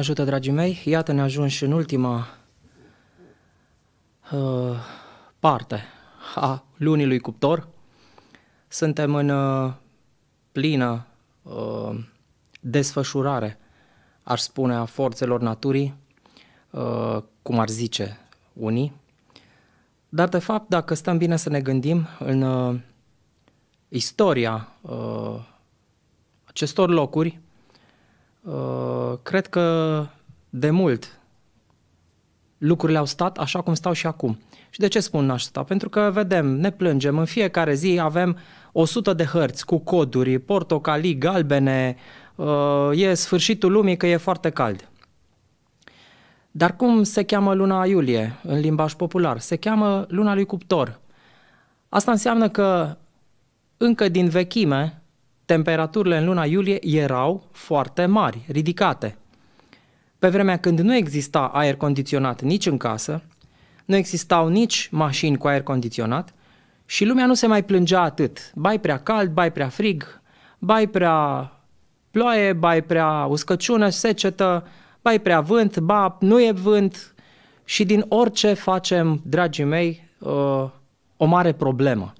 ajută, dragii mei! Iată ne și în ultima uh, parte a lunii lui cuptor. Suntem în uh, plină uh, desfășurare, aș spune, a forțelor naturii, uh, cum ar zice unii. Dar, de fapt, dacă stăm bine să ne gândim în uh, istoria uh, acestor locuri, Uh, cred că de mult lucrurile au stat așa cum stau și acum. Și de ce spun asta? Pentru că vedem, ne plângem, în fiecare zi avem 100 de hărți cu coduri, portocalii, galbene, uh, e sfârșitul lumii că e foarte cald. Dar cum se cheamă luna iulie în limbaj popular? Se cheamă luna lui cuptor. Asta înseamnă că încă din vechime temperaturile în luna iulie erau foarte mari, ridicate. Pe vremea când nu exista aer condiționat nici în casă, nu existau nici mașini cu aer condiționat și lumea nu se mai plângea atât. Bai prea cald, bai prea frig, bai prea ploaie, bai prea uscăciună, secetă, bai prea vânt, ba nu e vânt și din orice facem, dragii mei, uh, o mare problemă.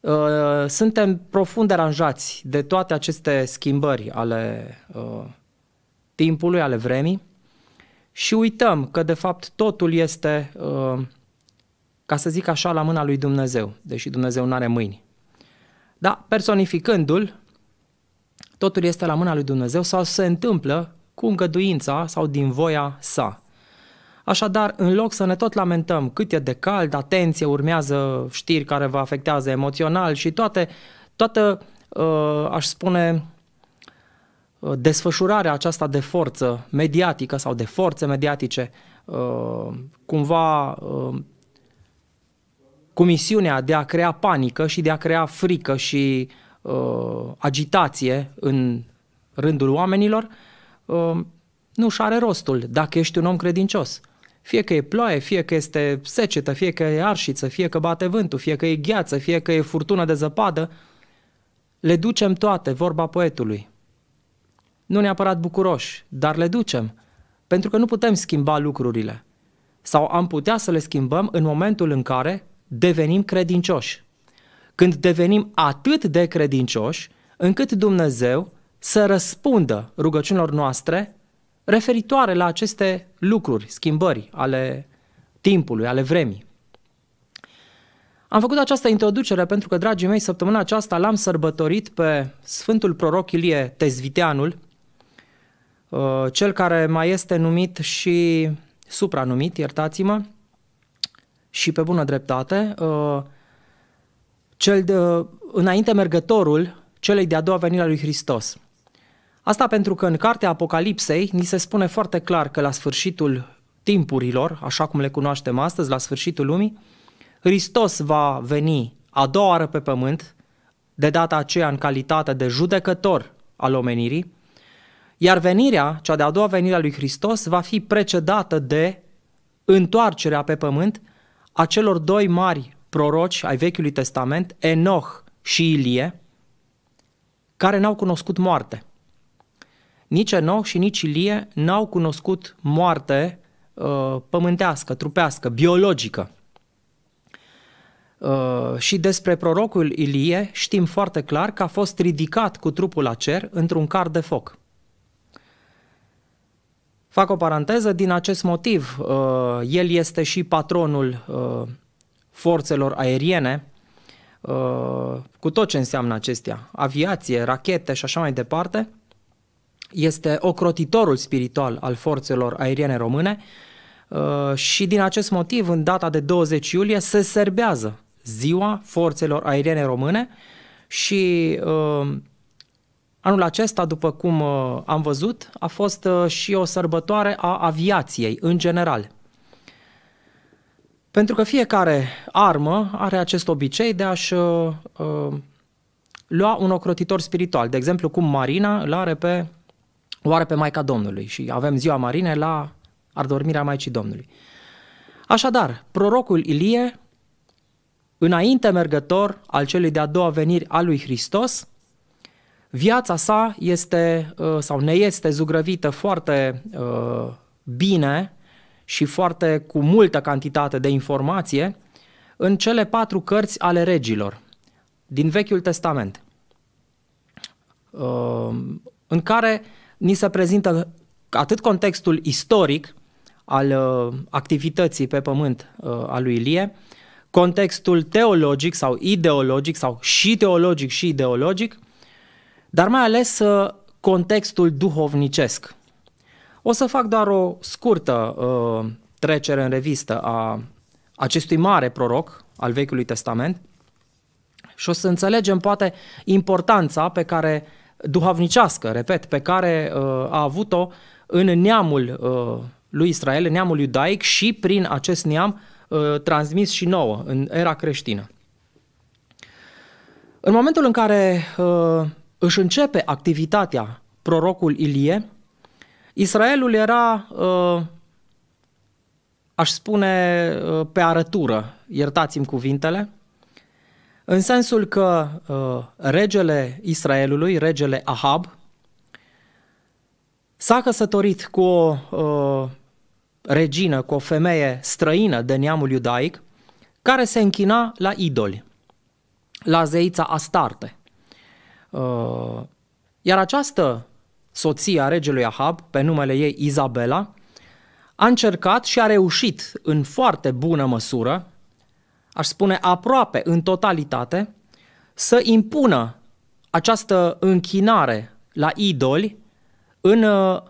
Uh, suntem profund deranjați de toate aceste schimbări ale uh, timpului, ale vremii și uităm că de fapt totul este, uh, ca să zic așa, la mâna lui Dumnezeu, deși Dumnezeu nu are mâini. Dar personificându-l, totul este la mâna lui Dumnezeu sau se întâmplă cu îngăduința sau din voia sa. Așadar, în loc să ne tot lamentăm cât e de cald, atenție, urmează știri care vă afectează emoțional și toate, toată, uh, aș spune, uh, desfășurarea aceasta de forță mediatică sau de forțe mediatice, uh, cumva cu misiunea de a crea panică și de a crea frică și agitație în rândul oamenilor, nu și are rostul dacă ești un om credincios. Fie că e ploaie, fie că este secetă, fie că e arșiță, fie că bate vântul, fie că e gheață, fie că e furtună de zăpadă, le ducem toate, vorba poetului. Nu neapărat bucuroși, dar le ducem, pentru că nu putem schimba lucrurile. Sau am putea să le schimbăm în momentul în care devenim credincioși. Când devenim atât de credincioși, încât Dumnezeu să răspundă rugăciunilor noastre referitoare la aceste lucruri, schimbări ale timpului, ale vremii. Am făcut această introducere pentru că, dragii mei, săptămâna aceasta l-am sărbătorit pe Sfântul Proroc Ilie Tezviteanul, uh, cel care mai este numit și supranumit, iertați-mă, și pe bună dreptate, uh, cel de, înainte mergătorul celei de-a doua venire a lui Hristos. Asta pentru că în cartea Apocalipsei ni se spune foarte clar că la sfârșitul timpurilor, așa cum le cunoaștem astăzi, la sfârșitul lumii, Hristos va veni a doua oară pe pământ, de data aceea în calitate de judecător al omenirii, iar venirea, cea de-a doua venire a lui Hristos, va fi precedată de întoarcerea pe pământ a celor doi mari proroci ai Vechiului Testament, Enoch și Ilie, care n-au cunoscut moarte nici Enoch și nici Ilie n-au cunoscut moarte uh, pământească, trupească, biologică. Uh, și despre prorocul Ilie știm foarte clar că a fost ridicat cu trupul la cer într-un car de foc. Fac o paranteză, din acest motiv, uh, el este și patronul uh, forțelor aeriene, uh, cu tot ce înseamnă acestea, aviație, rachete și așa mai departe – este ocrotitorul spiritual al forțelor aeriene române uh, și din acest motiv, în data de 20 iulie, se serbează ziua forțelor aeriene române și uh, anul acesta, după cum uh, am văzut, a fost și o sărbătoare a aviației în general. Pentru că fiecare armă are acest obicei de a-și lua un ocrotitor spiritual. De exemplu, cum Marina îl are pe o are pe Maica Domnului și avem ziua marine la ardormirea Maicii Domnului. Așadar, prorocul Ilie, înainte mergător al celei de-a doua veniri a lui Hristos, viața sa este uh, sau ne este zugrăvită foarte uh, bine și foarte cu multă cantitate de informație în cele patru cărți ale regilor din Vechiul Testament, uh, în care ni se prezintă atât contextul istoric al uh, activității pe pământ uh, a lui Ilie, contextul teologic sau ideologic sau și teologic și ideologic, dar mai ales uh, contextul duhovnicesc. O să fac doar o scurtă uh, trecere în revistă a acestui mare proroc al Vechiului Testament și o să înțelegem poate importanța pe care uh, duhovnicească, repet, pe care uh, a avut-o în neamul uh, lui Israel, în neamul iudaic și prin acest neam uh, transmis și nouă în era creștină. În momentul în care își începe activitatea prorocul Ilie, Israelul era, aș spune, pe arătură, iertați-mi cuvintele, în sensul că uh, regele Israelului, regele Ahab, s-a căsătorit cu o uh, regină, cu o femeie străină de neamul iudaic, care se închina la idoli, la zeița Astarte. Uh, iar această soție a regelui Ahab, pe numele ei Izabela, a încercat și a reușit în foarte bună măsură, aș spune aproape în totalitate, să impună această închinare la idoli în uh,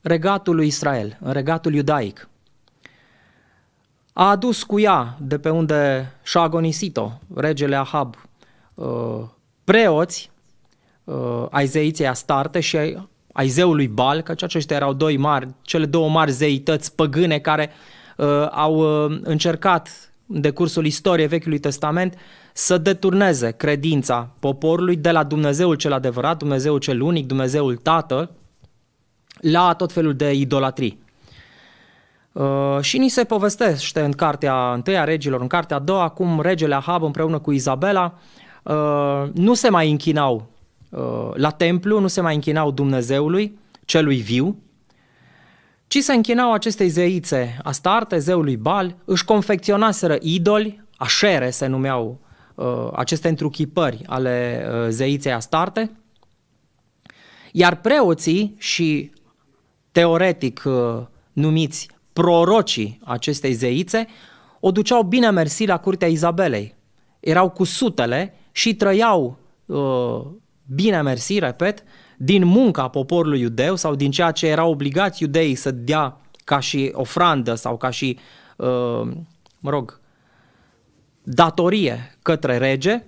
regatul lui Israel, în regatul iudaic. A adus cu ea, de pe unde și-a agonisit-o, regele Ahab, uh, preoți uh, ai zeiței Astarte și ai zeului Bal, căci aceștia erau doi mari, cele două mari zeități păgâne care au încercat decursul istoriei Vechiului Testament, să deturneze credința poporului de la Dumnezeul cel adevărat, Dumnezeul cel unic, Dumnezeul Tată, la tot felul de idolatrii. Uh, și ni se povestește în cartea întâia regilor, în cartea a doua, cum regele Ahab împreună cu Izabela uh, nu se mai închinau uh, la templu, nu se mai închinau Dumnezeului, celui viu, ci se închinau acestei zeițe Astarte, zeului Bal, își confecționaseră idoli, așere se numeau uh, aceste întruchipări ale uh, zeiței Astarte, iar preoții și teoretic uh, numiți prorocii acestei zeițe o duceau bine mersi la curtea Izabelei. Erau cu sutele și trăiau uh, bine mersi, repet, uh, din munca poporului iudeu sau din ceea ce erau obligați iudeii să dea ca și ofrandă sau ca și, uh, mă rog, datorie către rege,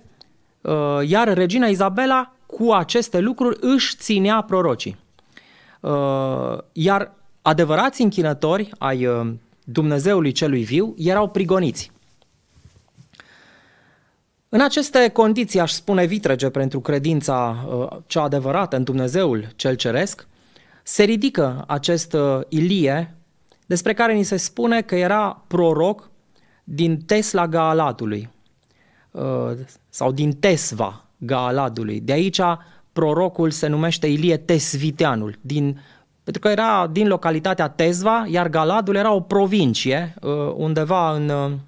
uh, iar regina Izabela cu aceste lucruri își ținea prorocii. Uh, iar adevărați închinători ai Dumnezeului celui viu erau prigoniți. În aceste condiții aș spune vitrege pentru credința uh, cea adevărată în Dumnezeul cel ceresc, se ridică acest uh, Ilie despre care ni se spune că era proroc din Tesla Gaalatului uh, sau din Tesva Gaaladului. De aici prorocul se numește Ilie Tesviteanul, din, pentru că era din localitatea Tesva, iar Galadul era o provincie undeva în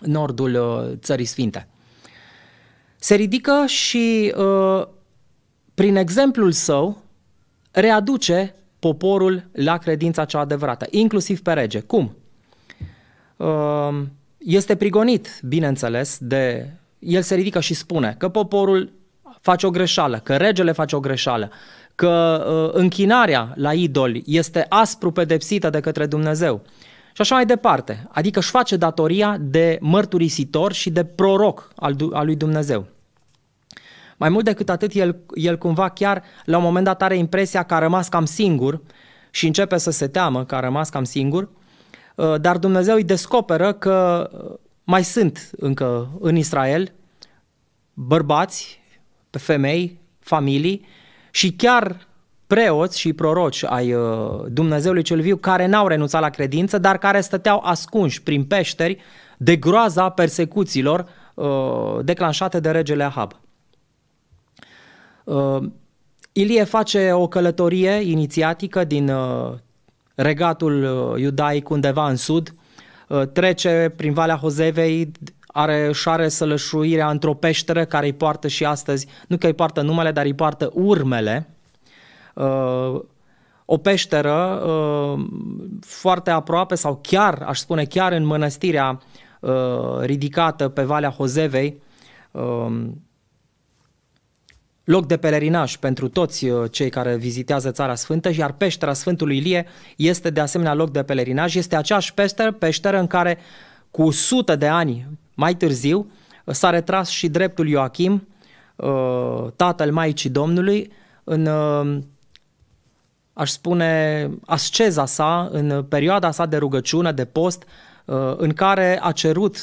nordul Țării Sfinte se ridică și uh, prin exemplul său readuce poporul la credința cea adevărată, inclusiv pe rege. Cum? Uh, este prigonit, bineînțeles, de... El se ridică și spune că poporul face o greșeală, că regele face o greșeală, că uh, închinarea la idoli este aspru pedepsită de către Dumnezeu. Și așa mai departe. Adică își face datoria de mărturisitor și de proroc al, al lui Dumnezeu. Mai mult decât atât, el, el cumva chiar la un moment dat are impresia că a rămas cam singur și începe să se teamă că a rămas cam singur, uh, dar Dumnezeu îi descoperă că uh, mai sunt încă în Israel bărbați, femei, familii și chiar preoți și proroci ai uh, Dumnezeului cel viu care n-au renunțat la credință, dar care stăteau ascunși prin peșteri de groaza persecuțiilor uh, declanșate de regele Ahab. Uh, Ilie face o călătorie inițiatică din regatul iudaic undeva în sud, trece prin Valea Hozevei, are, și are sălășuirea într-o peșteră care îi poartă și astăzi, nu că îi poartă numele, dar îi poartă urmele, Uh, o peșteră uh, foarte aproape sau chiar, aș spune chiar în mănăstirea uh, ridicată pe Valea Hozevei, um, loc de pelerinaj pentru toți cei care vizitează Țara Sfântă, iar peștera Sfântului Ilie este de asemenea loc de pelerinaj. Este aceeași peșteră, peșteră în care cu sute de ani mai târziu s-a retras și dreptul Ioachim, tatăl Maicii Domnului, în aș spune, asceza sa în perioada sa de rugăciune, de post, uh, în care a cerut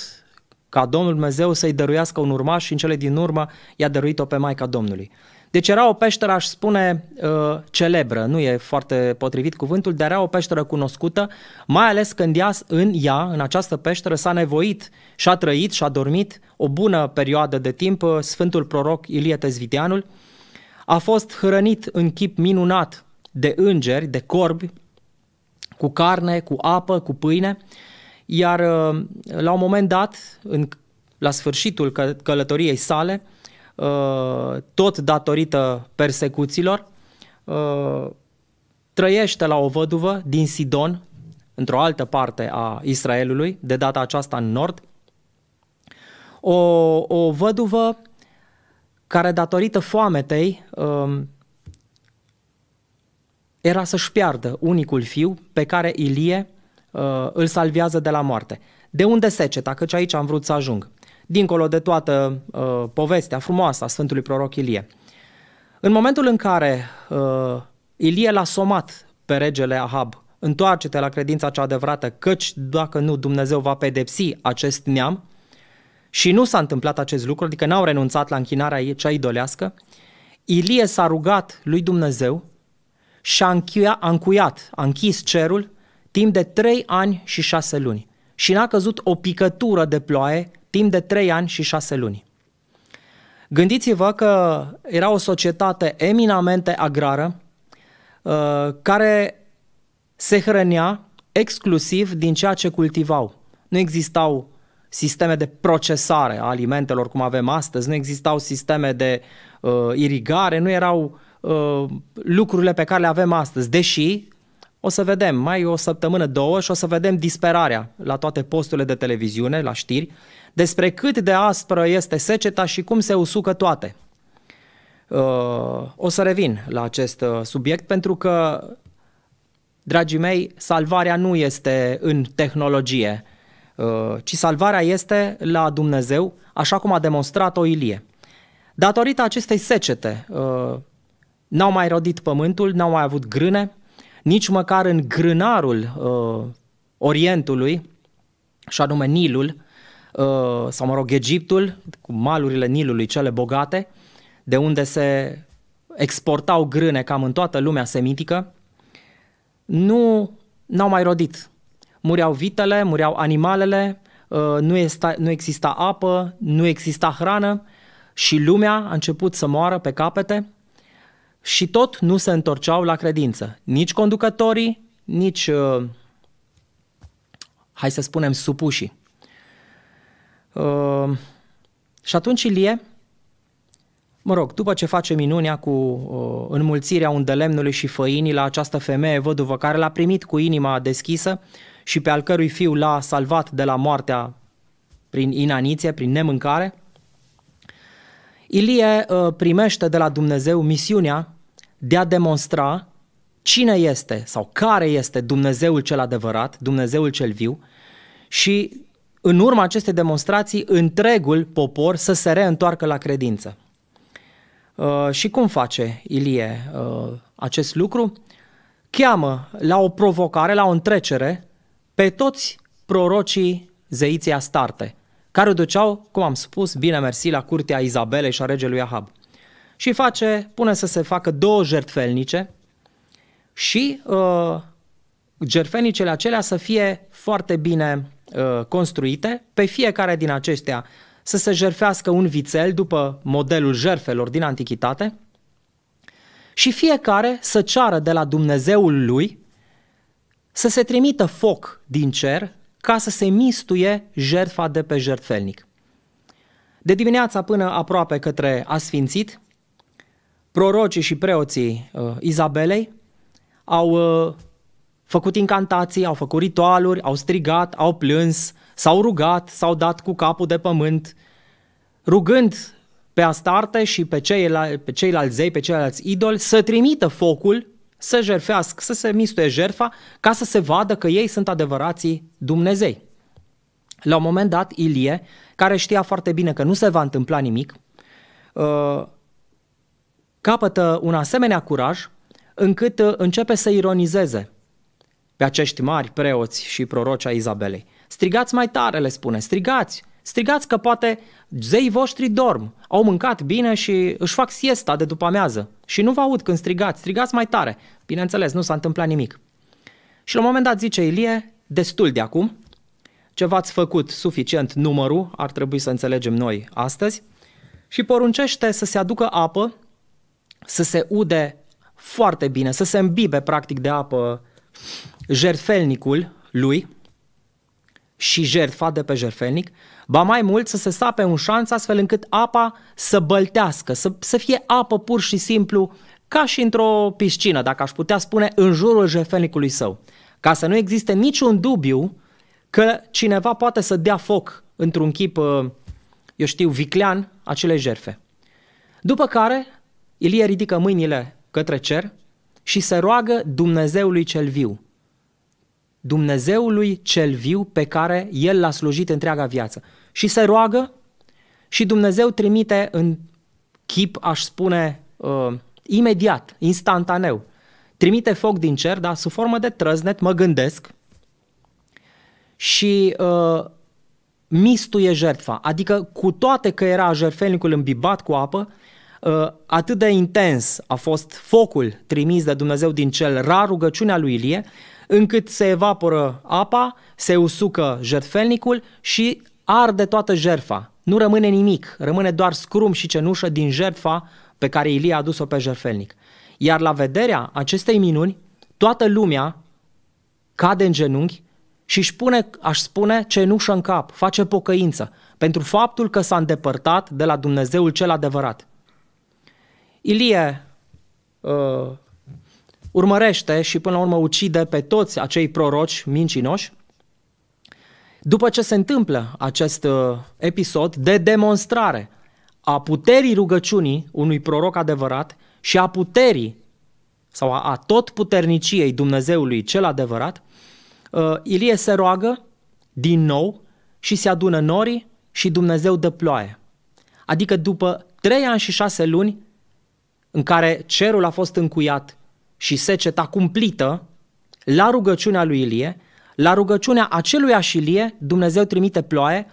ca Domnul Dumnezeu să-i dăruiască un urmaș și în cele din urmă i-a dăruit-o pe Maica Domnului. Deci era o peșteră, aș spune, uh, celebră, nu e foarte potrivit cuvântul, dar era o peșteră cunoscută, mai ales când ea, în ea, în această peșteră, s-a nevoit și a trăit și a dormit o bună perioadă de timp uh, Sfântul Proroc Ilie Tezviteanul. A fost hrănit în chip minunat de îngeri, de corbi, cu carne, cu apă, cu pâine, iar uh, la un moment dat, în, la sfârșitul că, călătoriei sale, uh, tot datorită persecuțiilor, uh, trăiește la o văduvă din Sidon, într-o altă parte a Israelului, de data aceasta în nord, o, o văduvă care datorită foametei um, era să-și piardă unicul fiu pe care Ilie uh, îl salvează de la moarte. De unde seceta? Căci aici am vrut să ajung. Dincolo de toată uh, povestea frumoasă a Sfântului Proroc Ilie. În momentul în care uh, Ilie l-a somat pe regele Ahab, întoarce-te la credința cea adevărată, căci dacă nu, Dumnezeu va pedepsi acest neam, și nu s-a întâmplat acest lucru, adică n-au renunțat la închinarea cea idolească, Ilie s-a rugat lui Dumnezeu și-a închuia, a încuiat, a închis cerul timp de trei ani și șase luni și n-a căzut o picătură de ploaie timp de trei ani și șase luni. Gândiți-vă că era o societate eminamente agrară uh, care se hrănea exclusiv din ceea ce cultivau. Nu existau sisteme de procesare a alimentelor cum avem astăzi, nu existau sisteme de uh, irigare, nu erau Uh, lucrurile pe care le avem astăzi, deși o să vedem mai o săptămână, două și o să vedem disperarea la toate posturile de televiziune, la știri, despre cât de aspră este seceta și cum se usucă toate. Uh, o să revin la acest uh, subiect pentru că, dragii mei, salvarea nu este în tehnologie, ci salvarea este la Dumnezeu, așa cum a demonstrat-o Ilie. Datorită acestei secete, N-au mai rodit pământul, n-au mai avut grâne, nici măcar în grânarul uh, Orientului, și anume Nilul, uh, sau mă rog, Egiptul, cu malurile Nilului cele bogate, de unde se exportau grâne cam în toată lumea semitică, nu n-au mai rodit. Mureau vitele, mureau animalele, uh, nu, esta, nu exista apă, nu exista hrană și lumea a început să moară pe capete – și tot nu se întorceau la credință. Nici conducătorii, nici, uh, hai să spunem, supușii. Uh, și atunci Ilie, mă rog, după ce face minunea cu uh, înmulțirea undelemnului și făinii la această femeie văduvă care l-a primit cu inima deschisă și pe al cărui fiu l-a salvat de la moartea prin inaniție, prin nemâncare, Ilie primește de la Dumnezeu misiunea de a demonstra cine este sau care este Dumnezeul cel adevărat, Dumnezeul cel viu și în urma acestei demonstrații întregul popor să se reîntoarcă la credință. Uh, și cum face Ilie uh, acest lucru? Cheamă la o provocare, la o întrecere, pe toți prorocii zeiții Astarte, care o duceau, cum am spus, bine mersi la curtea Izabelei și a regelui Ahab și face, pune să se facă două jertfelnice și uh, jertfelnicele acelea să fie foarte bine uh, construite, pe fiecare din acestea să se jerfească un vițel după modelul jerfelor din antichitate și fiecare să ceară de la Dumnezeul lui să se trimită foc din cer ca să se mistuie jertfa de pe jertfelnic. De dimineața până aproape către asfințit, prorocii și preoții uh, Izabelei au uh, făcut incantații, au făcut ritualuri, au strigat, au plâns, s-au rugat, s-au dat cu capul de pământ, rugând pe Astarte și pe, ceilalți, pe ceilalți zei, pe ceilalți idoli, să trimită focul, să jerfească, să se mistuie jerfa, ca să se vadă că ei sunt adevărații Dumnezei. La un moment dat, Ilie, care știa foarte bine că nu se va întâmpla nimic, uh, capătă un asemenea curaj încât uh, începe să ironizeze pe acești mari preoți și proroci a Izabelei. Strigați mai tare, le spune, strigați, strigați că poate zeii voștri dorm, au mâncat bine și își fac siesta de după amiază și nu vă aud când strigați, strigați mai tare. Bineînțeles, nu s-a întâmplat nimic. Și la un moment dat zice Ilie, destul de acum, ce v-ați făcut suficient numărul, ar trebui să înțelegem noi astăzi, și poruncește să se aducă apă să se ude foarte bine, să se îmbibe practic de apă jertfelnicul lui și jertfa de pe jertfelnic, ba mai mult să se sape un șanț astfel încât apa să băltească, să, să fie apă pur și simplu ca și într-o piscină, dacă aș putea spune, în jurul jertfelnicului său. Ca să nu existe niciun dubiu că cineva poate să dea foc într-un chip, uh, eu știu, viclean, acele jerfe. După care Ilie ridică mâinile către cer și se roagă Dumnezeului cel viu. Dumnezeului cel viu pe care el l-a slujit întreaga viață. Și se roagă și Dumnezeu trimite în chip, aș spune, uh, imediat, instantaneu. Trimite foc din cer, dar sub formă de trăznet, mă gândesc, și uh, mistuie jertfa. Adică cu toate că era jertfelnicul îmbibat cu apă, Uh, atât de intens a fost focul trimis de Dumnezeu din cel rar rugăciunea lui Ilie, încât se evaporă apa, se usucă jertfelnicul și arde toată jerfa. Nu rămâne nimic, rămâne doar scrum și cenușă din jertfa pe care Ilie a dus o pe jertfelnic. Iar la vederea acestei minuni, toată lumea cade în genunchi și își pune, aș spune, cenușă în cap, face pocăință pentru faptul că s-a îndepărtat de la Dumnezeul cel adevărat. Ilie uh, urmărește și până la urmă ucide pe toți acei proroci mincinoși. După ce se întâmplă acest uh, episod de demonstrare a puterii rugăciunii unui proroc adevărat și a puterii sau a, a tot puterniciei Dumnezeului cel adevărat, uh, Ilie se roagă din nou și se adună norii și Dumnezeu dă ploaie. Adică după trei ani și șase luni în care cerul a fost încuiat și seceta cumplită, la rugăciunea lui Ilie, la rugăciunea acelui Ilie, Dumnezeu trimite ploaie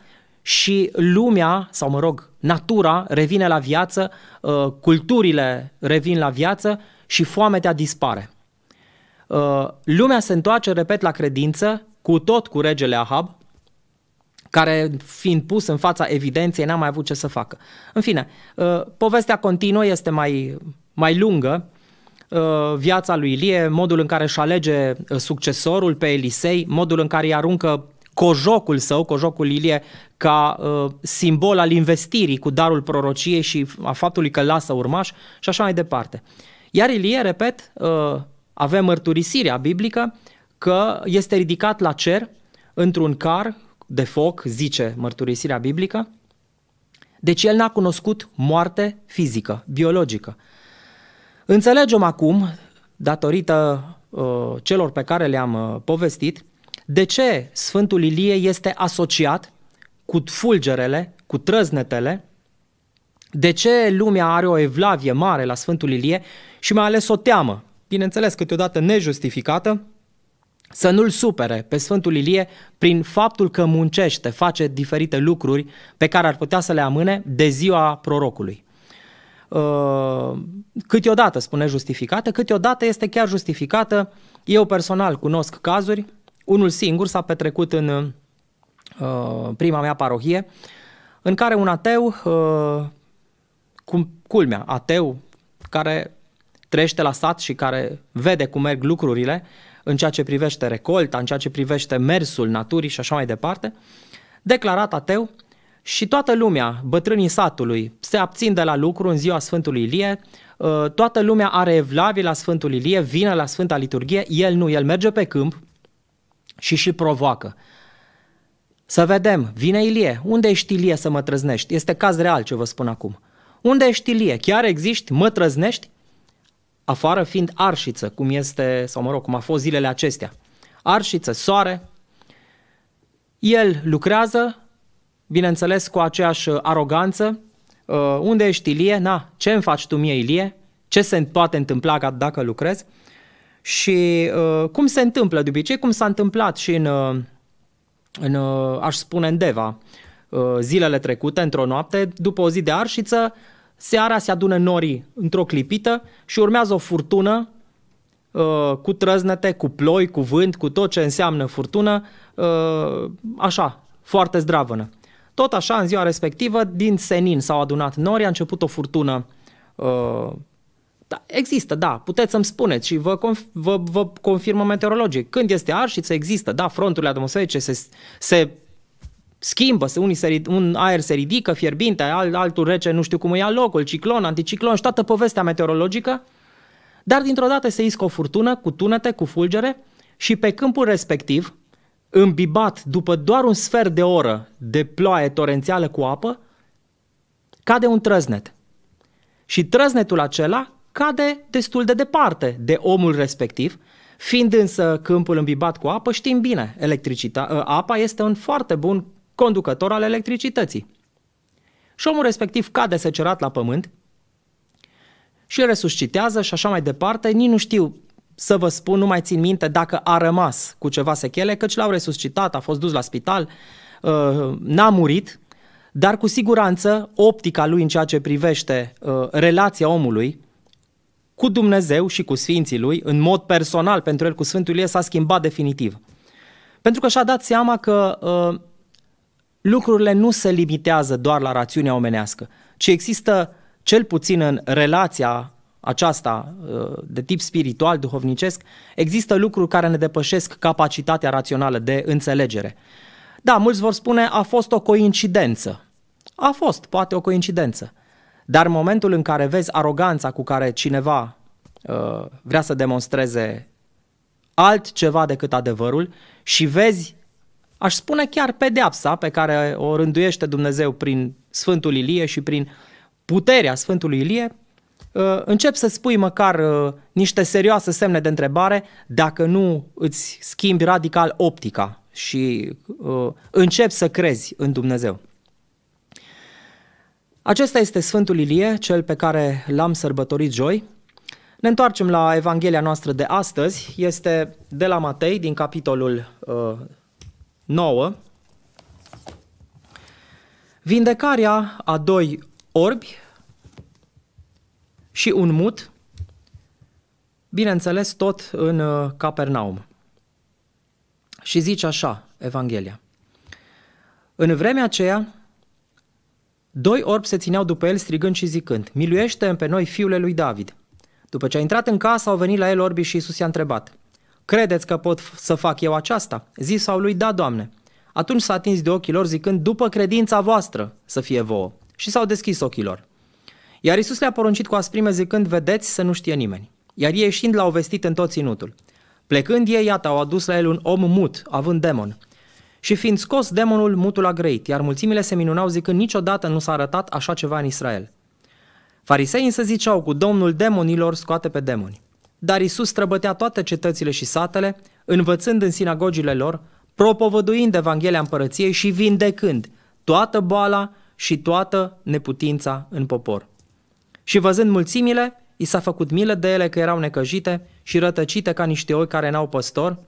și lumea, sau mă rog, natura revine la viață, uh, culturile revin la viață și foametea dispare. Uh, lumea se întoarce, repet, la credință, cu tot cu regele Ahab, care fiind pus în fața evidenței n-a mai avut ce să facă. În fine, uh, povestea continuă, este mai, mai lungă, uh, viața lui Ilie, modul în care își alege uh, succesorul pe Elisei, modul în care îi aruncă cojocul său, cojocul Ilie, ca simbol al investirii cu darul prorociei și a faptului că lasă urmaș și așa mai departe. Iar Ilie, repet, avem mărturisirea biblică că este ridicat la cer într-un car de foc, zice mărturisirea biblică, deci el n-a cunoscut moarte fizică, biologică. Înțelegem acum, datorită uh, celor pe care le-am uh, povestit, de ce Sfântul Ilie este asociat cu fulgerele, cu trăznetele, de ce lumea are o evlavie mare la Sfântul Ilie și mai ales o teamă, bineînțeles câteodată nejustificată, să nu-l supere pe Sfântul Ilie prin faptul că muncește, face diferite lucruri pe care ar putea să le amâne de ziua prorocului. Uh, câteodată spune justificată, câteodată este chiar justificată. Eu personal cunosc cazuri, unul singur s-a petrecut în uh, prima mea parohie, în care un ateu, uh, cum, culmea, ateu care trăiește la sat și care vede cum merg lucrurile, uh, în ceea ce privește recolta, în ceea ce privește mersul naturii și așa mai departe, declarat ateu și toată lumea, bătrânii satului, se abțin de la lucru în ziua Sfântului Ilie, uh, toată lumea are evlavii la Sfântul Ilie, vine la Sfânta Liturghie, el nu, el merge pe câmp și și provoacă. Să vedem, vine Ilie, unde ești Ilie să mă trăznești? Este caz real ce vă spun acum. Unde ești Ilie? Chiar existi? Mă trăznești? afară fiind arșiță, cum este, sau mă rog, cum a fost zilele acestea. Arșiță, soare, el lucrează, bineînțeles, cu aceeași uh, aroganță, uh, unde ești Ilie, na, ce îmi faci tu mie Ilie, ce se poate întâmpla dacă lucrezi? și uh, cum se întâmplă de obicei, cum s-a întâmplat și în, uh, în uh, aș spune, în Deva, uh, zilele trecute, într-o noapte, după o zi de arșiță, uh, Seara se adună norii într-o clipită și urmează o furtună uh, cu trăznete, cu ploi, cu vânt, cu tot ce înseamnă furtună, uh, așa, foarte zdravănă. Tot așa, în ziua respectivă, din senin s-au adunat nori, a început o furtună. Uh, da, există, da, puteți să-mi spuneți și vă, conf- vă, vă confirmă meteorologic. Când este arșiță, există, da, fronturile atmosferice se, se schimbă, unii se, un aer se ridică fierbinte, alt, altul rece, nu știu cum îi ia locul, ciclon, anticiclon și toată povestea meteorologică, dar dintr-o dată se iscă o furtună cu tunete, cu fulgere și pe câmpul respectiv, îmbibat după doar un sfert de oră de ploaie torențială cu apă, cade un trăznet. Și trăznetul acela cade destul de departe de omul respectiv, Fiind însă câmpul îmbibat cu apă, știm bine, electricita, ă, apa este un foarte bun conducător al electricității. Și omul respectiv cade secerat la pământ și îl resuscitează și așa mai departe. Nici nu știu să vă spun, nu mai țin minte dacă a rămas cu ceva sechele, căci l-au resuscitat, a fost dus la spital, uh, n-a murit, dar cu siguranță optica lui în ceea ce privește uh, relația omului cu Dumnezeu și cu sfinții lui, în mod personal pentru el cu Sfântul Ilie, s-a schimbat definitiv. Pentru că și-a dat seama că uh, lucrurile nu se limitează doar la rațiunea omenească, ci există, cel puțin în relația aceasta uh, de tip spiritual, duhovnicesc, există lucruri care ne depășesc capacitatea rațională de înțelegere. Da, mulți vor spune, a fost o coincidență. A fost, poate, o coincidență. Dar în momentul în care vezi aroganța cu care cineva uh, vrea să demonstreze altceva decât adevărul și vezi aș spune chiar pedeapsa pe care o rânduiește Dumnezeu prin Sfântul Ilie și prin puterea Sfântului Ilie, uh, încep să spui măcar uh, niște serioase semne de întrebare dacă nu îți schimbi radical optica și uh, încep să crezi în Dumnezeu. Acesta este Sfântul Ilie, cel pe care l-am sărbătorit joi. Ne întoarcem la Evanghelia noastră de astăzi. Este de la Matei, din capitolul 9. Vindecarea a doi orbi și un mut, bineînțeles tot în uh, Capernaum. Și zice așa Evanghelia. În vremea aceea, doi orbi se țineau după el strigând și zicând, miluiește pe noi fiule lui David. După ce a intrat în casă, au venit la el orbi și Isus i-a întrebat, Credeți că pot să fac eu aceasta? Zisau lui, da, Doamne. Atunci s-a atins de ochii lor zicând, după credința voastră să fie vouă. Și s-au deschis ochii lor. Iar Isus le-a poruncit cu asprime zicând, vedeți să nu știe nimeni. Iar ei ieșind l-au vestit în tot ținutul. Plecând ei, iată, au adus la el un om mut, având demon. Și fiind scos demonul, mutul a grăit, iar mulțimile se minunau zicând, niciodată nu s-a arătat așa ceva în Israel. Farisei însă ziceau, cu domnul demonilor scoate pe demoni. Dar Isus străbătea toate cetățile și satele, învățând în sinagogile lor, propovăduind Evanghelia Împărăției și vindecând toată boala și toată neputința în popor. Și văzând mulțimile, i s-a făcut milă de ele că erau necăjite și rătăcite ca niște oi care n-au păstor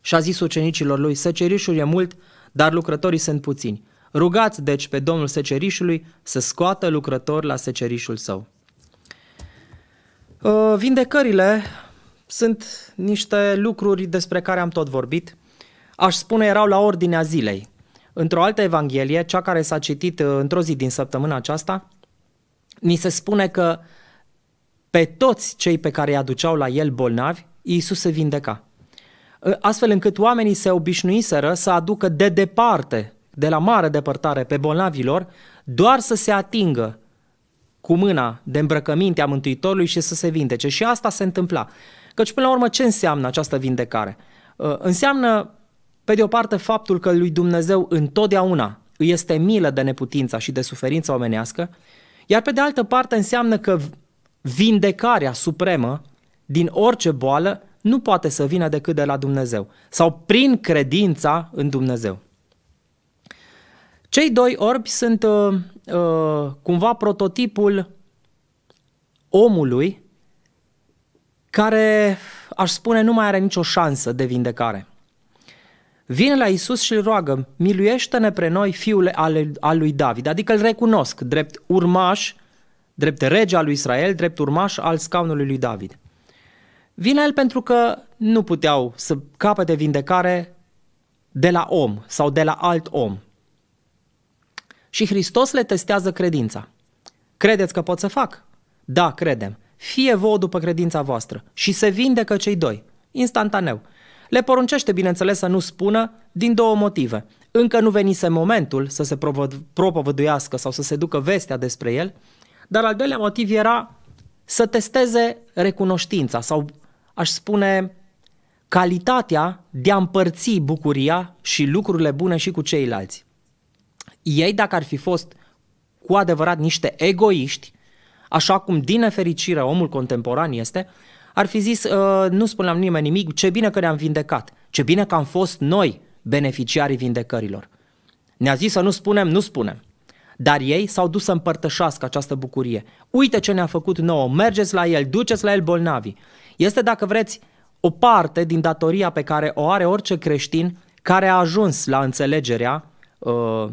și a zis ucenicilor lui, Săcerișul e mult, dar lucrătorii sunt puțini. Rugați deci pe Domnul secerișului să scoată lucrători la secerișul său. Uh, vindecările sunt niște lucruri despre care am tot vorbit. Aș spune erau la ordinea zilei. Într-o altă evanghelie, cea care s-a citit uh, într-o zi din săptămâna aceasta, ni se spune că pe toți cei pe care îi aduceau la el bolnavi, Iisus se vindeca. Uh, astfel încât oamenii se obișnuiseră să aducă de departe, de la mare depărtare, pe bolnavilor, doar să se atingă cu mâna de îmbrăcăminte a Mântuitorului și să se vindece. Și asta se întâmpla. Căci până la urmă ce înseamnă această vindecare? Uh, înseamnă, pe de o parte, faptul că lui Dumnezeu întotdeauna îi este milă de neputința și de suferința omenească, iar pe de altă parte înseamnă că vindecarea supremă din orice boală nu poate să vină decât de la Dumnezeu sau prin credința în Dumnezeu. Cei doi orbi sunt uh, uh, cumva prototipul omului care, aș spune, nu mai are nicio șansă de vindecare. Vine la Isus și îl roagă, miluiește-ne pre noi fiul al lui David, adică îl recunosc drept urmaș, drept rege al lui Israel, drept urmaș al scaunului lui David. Vine el pentru că nu puteau să capete vindecare de la om sau de la alt om. Și Hristos le testează credința. Credeți că pot să fac? Da, credem. Fie vouă după credința voastră. Și se vindecă cei doi. Instantaneu. Le poruncește, bineînțeles, să nu spună din două motive. Încă nu venise momentul să se propovăduiască sau să se ducă vestea despre el, dar al doilea motiv era să testeze recunoștința sau, aș spune, calitatea de a împărți bucuria și lucrurile bune și cu ceilalți. Ei, dacă ar fi fost cu adevărat niște egoiști, așa cum din nefericire omul contemporan este, ar fi zis, uh, nu spuneam nimeni nimic, ce bine că ne-am vindecat, ce bine că am fost noi beneficiarii vindecărilor. Ne-a zis să nu spunem, nu spunem. Dar ei s-au dus să împărtășească această bucurie. Uite ce ne-a făcut nouă, mergeți la el, duceți la el bolnavi. Este, dacă vreți, o parte din datoria pe care o are orice creștin care a ajuns la înțelegerea uh,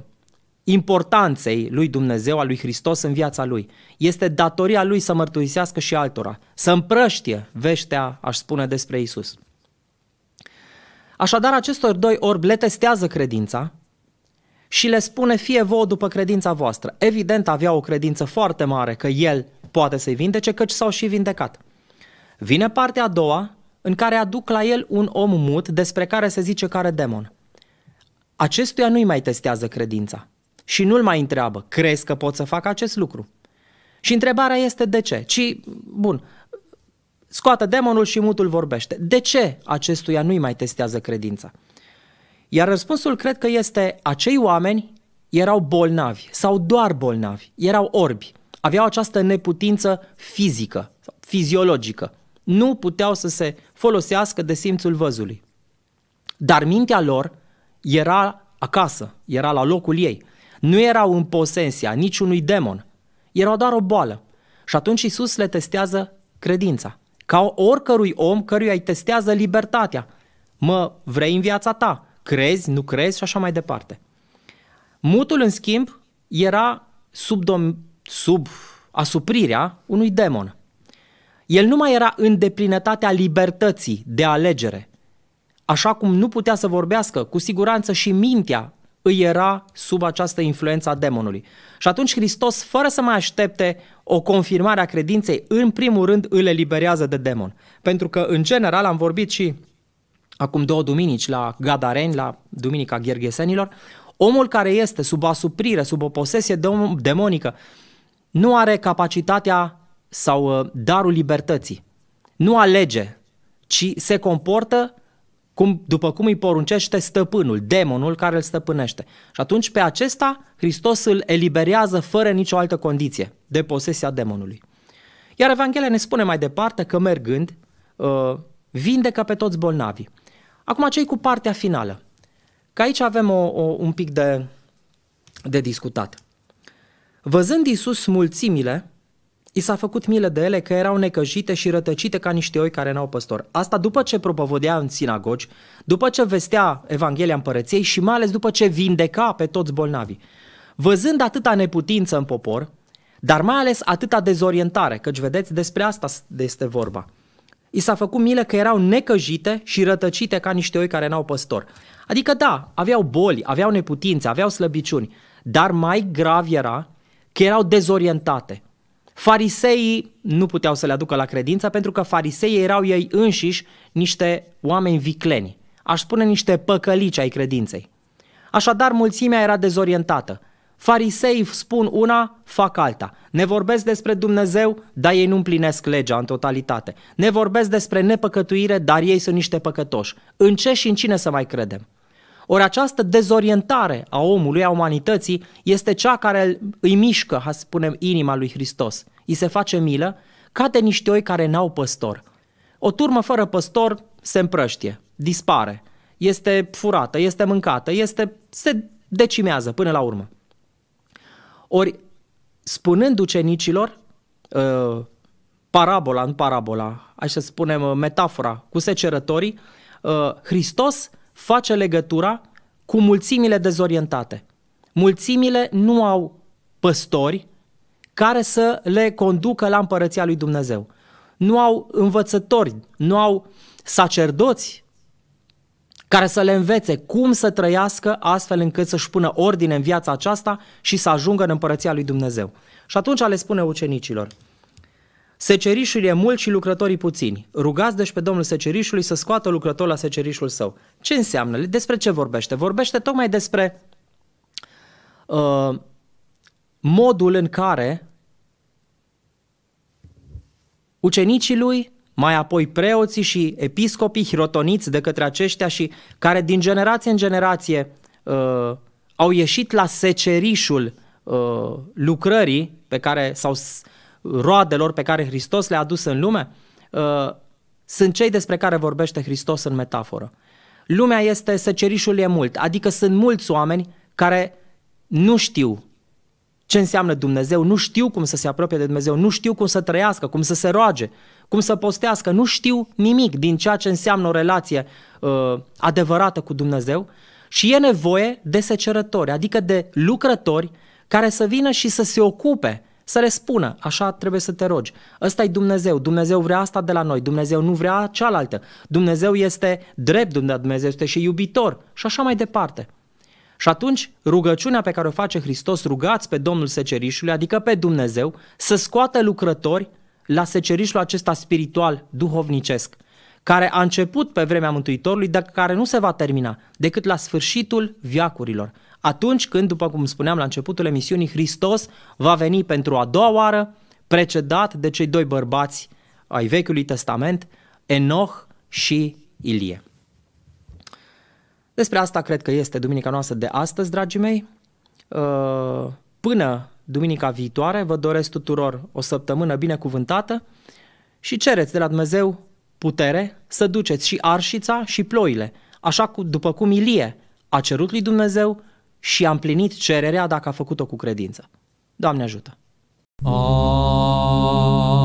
importanței lui Dumnezeu, a lui Hristos în viața lui. Este datoria lui să mărturisească și altora, să împrăștie veștea, aș spune despre Isus. Așadar, acestor doi orbi le testează credința și le spune fie vouă după credința voastră. Evident, avea o credință foarte mare că el poate să-i vindece, căci s-au și vindecat. Vine partea a doua, în care aduc la el un om mut despre care se zice că are demon. Acestuia nu-i mai testează credința, și nu-l mai întreabă, crezi că pot să fac acest lucru? Și întrebarea este de ce? Ci, bun, scoată demonul și mutul vorbește. De ce acestuia nu-i mai testează credința? Iar răspunsul cred că este acei oameni erau bolnavi sau doar bolnavi, erau orbi, aveau această neputință fizică, fiziologică. Nu puteau să se folosească de simțul văzului. Dar mintea lor era acasă, era la locul ei. Nu erau în posesia niciunui demon. Erau doar o boală. Și atunci Isus le testează credința. Ca oricărui om căruia îi testează libertatea. Mă, vrei în viața ta? Crezi, nu crezi și așa mai departe. Mutul, în schimb, era sub, dom- sub asuprirea unui demon. El nu mai era în deplinătatea libertății de alegere. Așa cum nu putea să vorbească, cu siguranță și mintea îi era sub această influență a demonului. Și atunci Hristos, fără să mai aștepte o confirmare a credinței, în primul rând îl eliberează de demon. Pentru că, în general, am vorbit și acum două duminici la Gadareni, la Duminica Gherghesenilor, omul care este sub asuprire, sub o posesie demonică, nu are capacitatea sau uh, darul libertății. Nu alege, ci se comportă cum, după cum îi poruncește stăpânul, demonul care îl stăpânește. Și atunci pe acesta Hristos îl eliberează fără nicio altă condiție de posesia demonului. Iar Evanghelia ne spune mai departe că mergând, uh, vindecă pe toți bolnavii. Acum cei cu partea finală. Că aici avem o, o, un pic de, de discutat. Văzând Iisus mulțimile, I s-a făcut milă de ele că erau necăjite și rătăcite ca niște oi care n-au păstor. Asta după ce propovădea în sinagogi, după ce vestea Evanghelia împărăției și mai ales după ce vindeca pe toți bolnavii. Văzând atâta neputință în popor, dar mai ales atâta dezorientare, căci vedeți, despre asta este vorba. I s-a făcut milă că erau necăjite și rătăcite ca niște oi care n-au păstor. Adică da, aveau boli, aveau neputințe, aveau slăbiciuni, dar mai grav era că erau dezorientate – Fariseii nu puteau să le aducă la credință pentru că fariseii erau ei înșiși niște oameni vicleni, aș spune niște păcălici ai credinței. Așadar, mulțimea era dezorientată. Fariseii spun una, fac alta. Ne vorbesc despre Dumnezeu, dar ei nu împlinesc legea în totalitate. Ne vorbesc despre nepăcătuire, dar ei sunt niște păcătoși. În ce și în cine să mai credem? Ori această dezorientare a omului, a umanității, este cea care îi mișcă, să spunem, inima lui Hristos. Îi se face milă ca de niște oi care n-au păstor. O turmă fără păstor se împrăștie, dispare, este furată, este mâncată, este, se decimează până la urmă. Ori, spunând ucenicilor, ă, parabola, în parabola, așa să spunem, ă, metafora cu secerătorii, ă, Hristos face legătura cu mulțimile dezorientate. Mulțimile nu au păstori care să le conducă la împărăția lui Dumnezeu. Nu au învățători, nu au sacerdoți care să le învețe cum să trăiască astfel încât să-și pună ordine în viața aceasta și să ajungă în împărăția lui Dumnezeu. Și atunci le spune ucenicilor – Secerișul e mult și lucrătorii puțini. Rugați deci pe domnul secerișului să scoată lucrător la secerișul său. Ce înseamnă? Despre ce vorbește? Vorbește tocmai despre uh, modul în care ucenicii lui, mai apoi preoții și episcopii hirotoniți de către aceștia și care din generație în generație uh, au ieșit la secerișul uh, lucrării pe care s-au roadelor pe care Hristos le-a adus în lume, uh, sunt cei despre care vorbește Hristos în metaforă. Lumea este, săcerișul e mult, adică sunt mulți oameni care nu știu ce înseamnă Dumnezeu, nu știu cum să se apropie de Dumnezeu, nu știu cum să trăiască, cum să se roage, cum să postească, nu știu nimic din ceea ce înseamnă o relație uh, adevărată cu Dumnezeu și e nevoie de secerători, adică de lucrători care să vină și să se ocupe să le spună, așa trebuie să te rogi. Ăsta e Dumnezeu, Dumnezeu vrea asta de la noi, Dumnezeu nu vrea cealaltă. Dumnezeu este drept, Dumnezeu este și iubitor și așa mai departe. Și atunci rugăciunea pe care o face Hristos, rugați pe Domnul Secerișului, adică pe Dumnezeu, să scoată lucrători la secerișul acesta spiritual, duhovnicesc care a început pe vremea Mântuitorului, dar care nu se va termina decât la sfârșitul viacurilor. Atunci când, după cum spuneam la începutul emisiunii, Hristos va veni pentru a doua oară, precedat de cei doi bărbați ai Vechiului Testament, Enoch și Ilie. Despre asta cred că este duminica noastră de astăzi, dragii mei. Uh, până duminica viitoare, vă doresc tuturor o săptămână binecuvântată și cereți de la Dumnezeu putere să duceți și arșița și ploile, așa cu, după cum Ilie a cerut lui Dumnezeu și a împlinit cererea dacă a făcut-o cu credință. Doamne ajută! Amin.